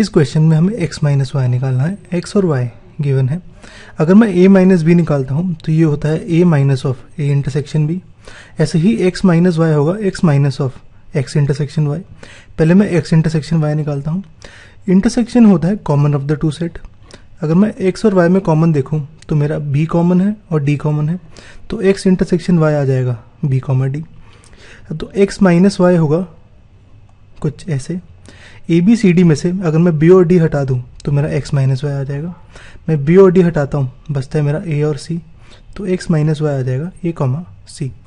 इस क्वेश्चन में हमें एक्स माइनस वाई निकालना है एक्स और वाई गिवन है अगर मैं ए माइनस बी निकालता हूँ तो ये होता है A minus of A intersection B ऐसे ही एक्स माइनस वाई होगा X minus of X intersection Y पहले मैं एक्स इंटरसेक्शन वाई निकालता हूँ इंटरसेक्शन होता है common of the two set अगर मैं एक्स और वाई में कॉमन देखूँ तो मेरा बी कॉमन है और डी कॉमन है तो एक्स इंटरसेक्शन वाई आ जाएगा बी कॉमन डी तो एक्स माइनस वाई होगा कुछ ऐसे ए बी सी डी में से अगर मैं बी और डी हटा दूँ तो मेरा एक्स माइनस वाई आ जाएगा मैं बी और डी हटाता हूँ बचता है मेरा ए और सी तो एक्स माइनस वाई आ जाएगा ए कॉमा सी